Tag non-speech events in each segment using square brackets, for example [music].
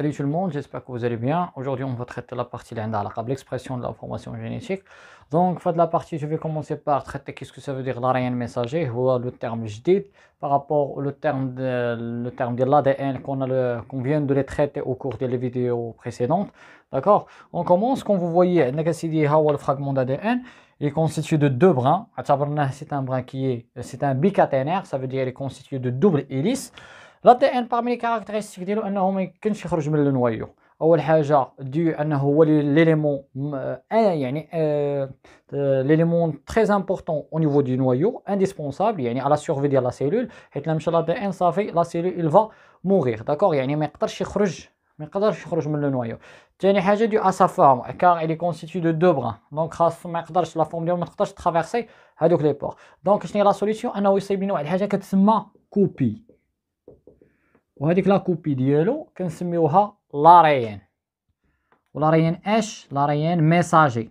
Salut tout le monde, j'espère que vous allez bien. Aujourd'hui, on va traiter la partie l'expression de l'information génétique. Donc, fin de la partie, je vais commencer par traiter qu'est-ce que ça veut dire l'ARN messager, le terme jdid, par rapport au terme de, le terme de l'ADN qu'on vient de les traiter au cours des vidéos précédentes. D'accord On commence, comme vous voyez, le fragment d'ADN. Il est constitué de deux brins. C'est un brin qui est, c'est un bicaténaire, ça veut dire qu'il est constitué de double hélice. لا دي ان بارمي لي كاركتيريستيك ديالو انه ما يمكنش يخرج من النوايو اول حاجه دي انه هو ليليمون آه،, آه يعني آه ليليمون تري امبورطون او نيفو دو نوايو انديسبونسابل يعني على سيرفي ديال لا سيلول حيت لا مشى لا دي ان صافي لا سيلول الفا موريغ داكوغ يعني ما يقدرش يخرج ما يقدرش يخرج من النوايو ثاني حاجه دي فورم كار الي كونستيتي دو دو بران دونك خاص ما يقدرش لا فورم ديالو ما تقدرش ترافيرسي هادوك لي بور دونك شنو هي لا سوليسيون انه يصيب لنا واحد الحاجه كتسمى كوبي وهذيك لا كوبي ديالو كنسميوها لاريان ولاريان اش لاريان ميساجي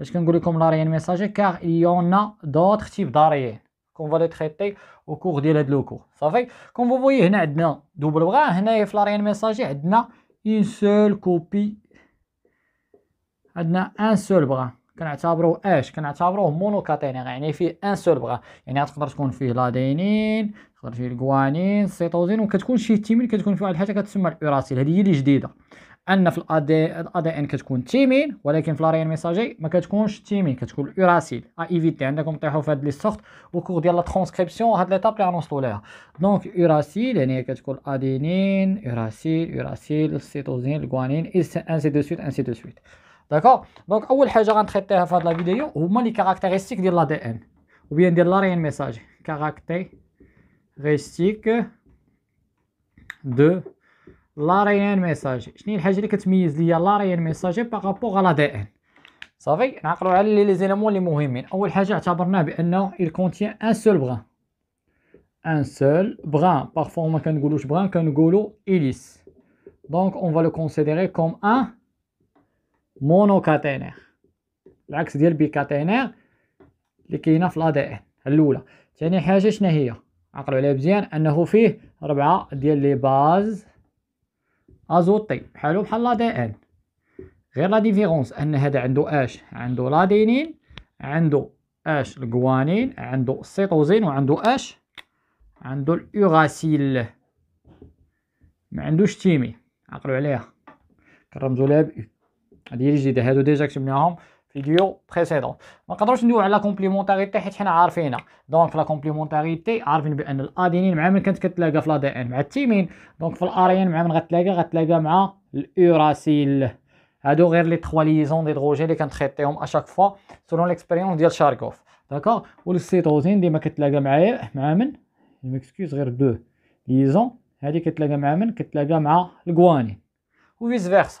اش كنقول لكم لاريان ميساجي كار يونا دوطخ تيب داريان كون فالي تريتي او كور ديال هاد لو كور صافي كون فو هنا عندنا دوبل بغا هنايا في لاريان ميساجي عندنا اون سول كوبي عندنا ان سول بغا كنعتبروه اش كنعتبروه مونوكاتينيغ يعني فيه ان سول بغا يعني غتقدر تكون فيه لادينين تقدر فيه الكوانين السيتوزين وكتكون شي تيمين كتكون فيه واحد الحاجه كتسمى الاوراسيل هذه هي اللي جديده ان في الادي الادي ان كتكون تيمين ولكن في لاريان ميساجي ما كتكونش تيمين كتكون اوراسيل ايفيتي عندكم طيحوا في هاد لي سورت وكور ديال لا ترانسكريبسيون هاد ليطاب لي غنوصلوا ليها دونك اوراسيل يعني كتكون ادينين اوراسيل اوراسيل السيتوزين الكوانين انسي دو سويت انسي دو سويت D'accord. Donc, la première chose à traiter à faire de la vidéo, au moins les caractéristiques de l'ADN, ou bien de l'ARN message. Caractéristique de l'ARN message. Je ne sais pas ce que tu me dis, mais message par rapport à l'ADN, ça va? On va aller les éléments les plus importants. La première chose que nous avons considérée est qu'il contient un seul brin, un seul brin, parfois on parle de un de brin, de brin d'ADN. Donc, on va le considérer comme un. مونو كاتينير العكس ديال بي كاتينير اللي كاينه في الاداء ان الاولى ثاني حاجه شنو هي عقلوا عليها مزيان انه فيه ربعه ديال لي باز ازوتي بحالو بحال لا دي ان غير لا ديفيرونس ان هذا عنده اش عنده لادينين عنده اش الجوانين عنده السيتوزين وعنده اش عنده الاوراسيل ما عندوش تيمي عقلوا عليها كنرمزوا لها ب هذه جديده هادو ديجا كتبناهم في فيديو بريسيدون ما نقدروش ندويو على كومبليمونتاريتي حيت حنا عارفينها دونك لا كومبليمونتاريتي عارفين بان الادينين مع من كانت كتلاقى في دي ان مع التيمين دونك في الارين مع من غتلاقى غتلاقى مع الاوراسيل هادو غير لي تخوا ليزون دي دروجي اللي كنتريتيهم اشاك فوا سولون ليكسبيريونس ديال شاركوف داكور والسيتوزين ديما كتلاقى معايا مع من ميكسكيوز غير دو ليزون هادي كتلاقى مع من كتلاقى مع الكواني وفيس فيرسا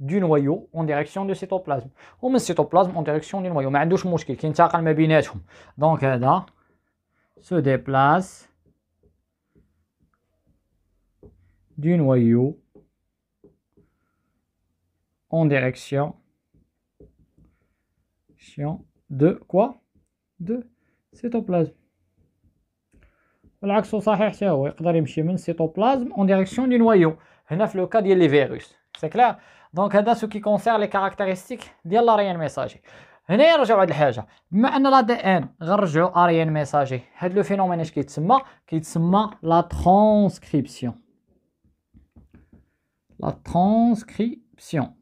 du noyau en direction du cytoplasme ou du cytoplasme en direction du noyau ما عندوش مشكل كينتقل ما pas. Donc, là se déplace du noyau en direction de quoi de cytoplasme والعكس صحيح حتى هو يقدر يمشي من cytoplasme en direction du noyau هنا في لو cas ديال لي virus c'est clair donc, c'est ce qui concerne les caractéristiques de l'arène messager. Maintenant, on revient une chose. La DNA n'est pas une messager. C'est phénomène qui s'appelle la transcription. La transcription.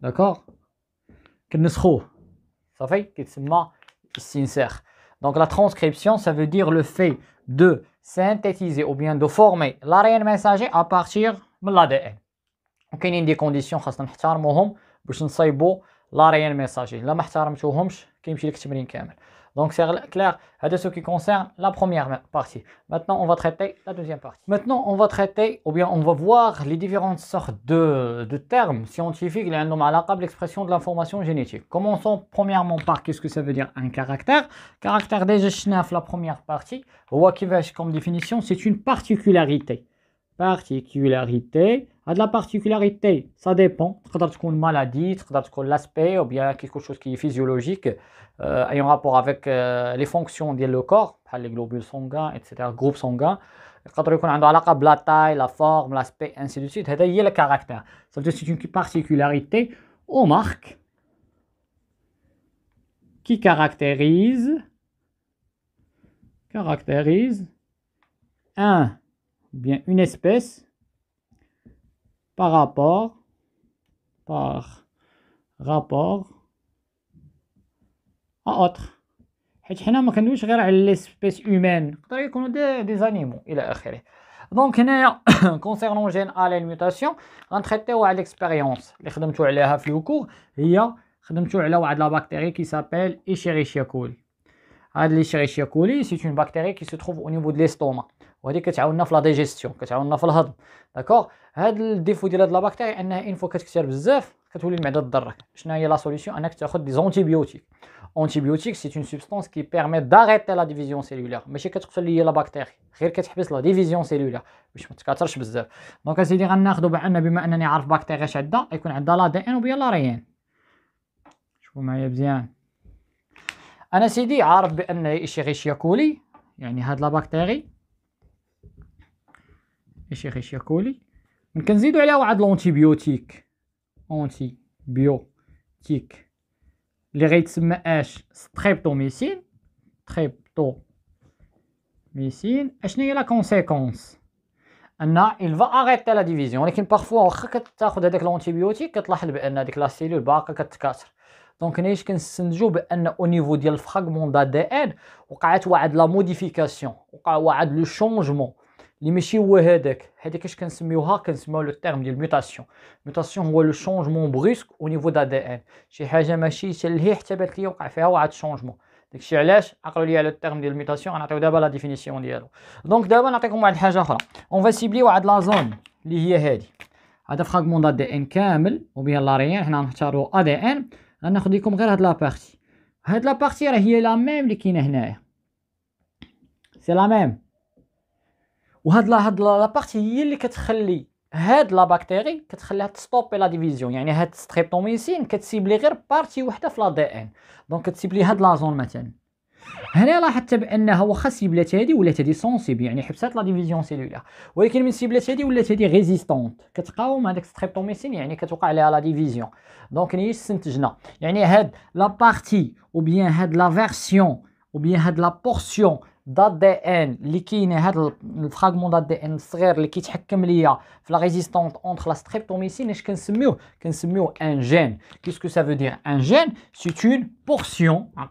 D'accord Ça fait une phrase sincère. Donc, la transcription, ça veut dire le fait de synthétiser ou bien de former l'arène messager à partir de l'ADN. وكاينين دي كونديسيون خاصنا نحترموهم باش نصايبو لا ريال ميساجي ما احترمتوهمش كيمشي لك التمرين كامل Donc c'est clair, c'est ce qui concerne la première partie. Maintenant, on va traiter la deuxième partie. Maintenant, on va traiter, ou bien on va voir les différentes sortes de, termes scientifiques qui ont à l'expression de l'information génétique. Commençons premièrement par qu'est-ce que ça veut dire un caractère. Caractère déjà dans la première partie, ou comme définition, c'est une particularité particularité. a de la particularité, ça dépend. qu'on maladie, l'aspect, ou bien quelque chose qui est physiologique, euh, ayant rapport avec euh, les fonctions du corps, les globules sanguins, etc., groupes sanguins. la taille, la forme, l'aspect, ainsi de suite. C'est le caractère. c'est une particularité aux marques qui caractérise, caractérise un une espèce par rapport à autre nous ne parlons pas seulement de l'espèce humaine, il des animaux Donc, [coughs] concernant le gène à la mutation, on traite avec l'expérience qui a travaillé là, c'est a travaillé sur bactérie qui s'appelle Escherichia coli. Had coli, c'est une bactérie qui se trouve au niveau de l'estomac. وهذه كتعاوننا في لا ديجيستيون كتعاوننا في الهضم داكوغ هاد الديفو ديال هاد لا انها اون فوا كتكثر بزاف كتولي المعده تضرك شنو هي لا سوليسيون انك تاخذ دي زونتيبيوتيك اونتيبيوتيك سي اون سوبستانس كي بيرميت داريتي لا ديفيزيون سيلولير ماشي كتقتل لي لا باكتيري غير كتحبس لا ديفيزيون سيلولير باش ما تكاثرش بزاف دونك اسيدي غناخذو بان بما انني عارف باكتيري اش عندها يكون عندها لا دي ان وبيلا ريان شوفوا معايا مزيان انا سيدي عارف بان اشيغيشيا كولي يعني هاد لا يا شيخي الشاكولي كنزيدو عليها واحد لونتيبيوتيك اونتي بيوتيك اللي غيتسمى اش ستريبتوميسين ميسين اشنو هي لا كونسيكونس ان الفا va لا ديفيزيون ولكن بارفو واخا كتاخذ هذاك لونتيبيوتيك كتلاحظ بان هذيك لا سيلول باقا كتكاثر دونك اش كنستنتجو بان او نيفو ديال الفراغمون دا دي ان وقعت واحد لا موديفيكاسيون وقع واحد لو شونجمون اللي ماشي هو هذاك هذه كاش كنسميوها كنسميو لو تيرم ديال ميوتاسيون ميوتاسيون هو لو شونجمون بروسك او نيفو دا دي ان شي حاجه ماشي تلهي حتى بات لي وقع فيها واحد شونجمون داكشي علاش عقلوا لي على التيرم ديال الميوتاسيون غنعطيو دابا لا ديفينيسيون ديالو دونك دابا نعطيكم واحد الحاجه اخرى اون فا سيبلي واحد لا زون اللي هي هذه هذا فراغمون دا دي ان كامل وبها لا ريان حنا نختاروا ا دي ان غناخذ لكم غير هاد لا بارتي هاد لا بارتي راه هي لا ميم اللي كاينه هنايا سي لا ميم وهاد هاد لا بارتي هي اللي كتخلي هاد لا بكتيري كتخليها تستوبي لا ديفيزيون يعني هاد ستريبتوميسين كتسيبلي غير بارتي وحده في لا دي ان دونك كتسيبلي هاد لا زون مثلا هنا لاحظت بانها واخا سيبلات هادي ولات هادي سونسيب يعني حبسات لا ديفيزيون سيلولار ولكن من سيبلات هادي ولات هادي ريزيستونت كتقاوم هذاك ستريبتوميسين يعني كتوقع عليها لا ديفيزيون دونك هي استنتجنا يعني هاد لا بارتي او بيان هاد لا فيرسيون او بيان هاد لا بورسيون d'ADN, le fragment d'ADN, qui est la résistance entre la streptomycine, et le un gène. Qu'est-ce que ça veut dire un gène? C'est une portion, ah,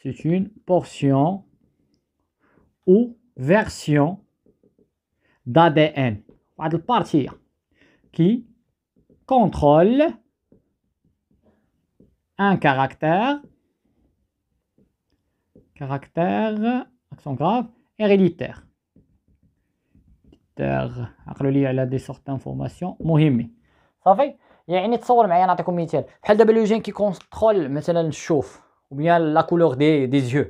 c'est une portion ou version d'ADN, de partir qui contrôle un caractère caractère accent grave héréditaire عقلوا لي على دي سورت دانفورماسيون مهمين صافي يعني تصور معايا نعطيكم مثال بحال دابا لو جين كيكونترول مثلا الشوف وبيان لا كولور دي دي زيو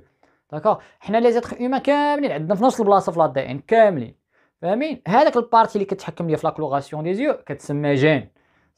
داكوغ حنا لي زيتر هيومان كاملين عندنا في نفس البلاصه في لا ان كاملين فاهمين هذاك البارتي اللي كتحكم ليا في لا كولوراسيون دي زيو كتسمى جين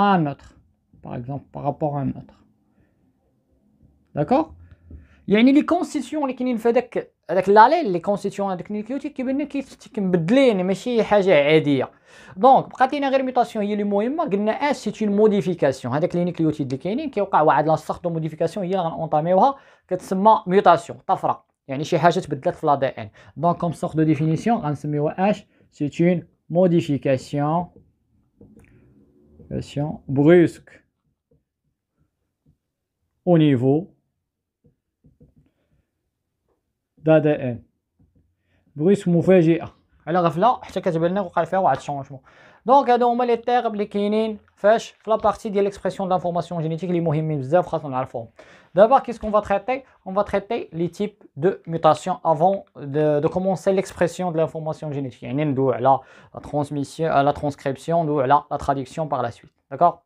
un autre, par exemple, par rapport à un autre. D'accord Il y a une constitution, concessions qui nous fait avec l'allée, les constitutions avec les cultures qui viennent qui qui me donnent, mais si une chose dire, Donc, quand il y a une mutation, il y a le mot imma, il c'est une modification. Avec les nucléotides de Kénin, qui ont eu un sort de modification, il y a un entamé, qui se met mutation, tafra. Il y a une chose qui peut être l'ADN. Donc, comme sorte de définition, on H, c'est une modification brusque au niveau d'ADN. brusque GA. Alors, je vais faire un changement. Donc, on les termes qui ont la partie de l'expression de l'information génétique. D'abord, qu'est-ce qu'on va traiter On va traiter les types de mutations avant de commencer l'expression de l'information génétique. La transmission, euh, la transcription, la traduction par la suite. D'accord